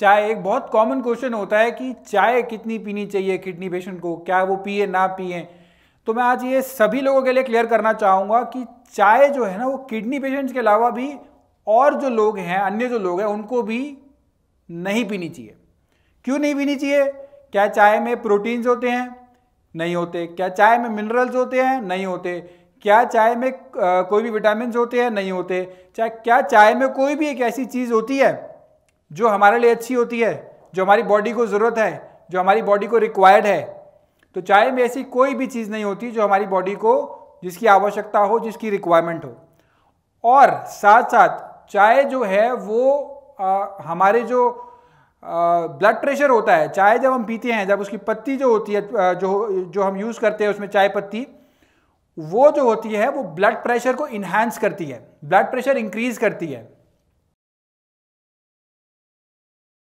चाय एक बहुत कॉमन क्वेश्चन होता है कि चाय कितनी पीनी चाहिए किडनी पेशेंट को क्या वो पिए ना पिए तो मैं आज ये सभी लोगों के लिए क्लियर करना चाहूँगा कि चाय जो है ना वो किडनी पेशेंट्स के अलावा भी और जो लोग हैं अन्य जो लोग हैं उनको भी नहीं पीनी चाहिए क्यों नहीं पीनी चाहिए क्या चाय में प्रोटीन्स होते हैं नहीं होते क्या चाय में मिनरल्स होते हैं नहीं होते क्या चाय में कोई भी विटामिन होते हैं नहीं होते चाहे क्या चाय में कोई भी एक ऐसी चीज़ होती है जो हमारे लिए अच्छी होती है जो हमारी बॉडी को ज़रूरत है जो हमारी बॉडी को रिक्वायर्ड है तो चाय में ऐसी कोई भी चीज़ नहीं होती जो हमारी बॉडी को जिसकी आवश्यकता हो जिसकी रिक्वायरमेंट हो और साथ साथ चाय जो है वो आ, हमारे जो ब्लड प्रेशर होता है चाय जब हम पीते हैं जब उसकी पत्ती जो होती है जो जो हम यूज़ करते हैं उसमें चाय पत्ती वो जो होती है वो ब्लड प्रेशर को इन्हांस करती है ब्लड प्रेशर इंक्रीज करती है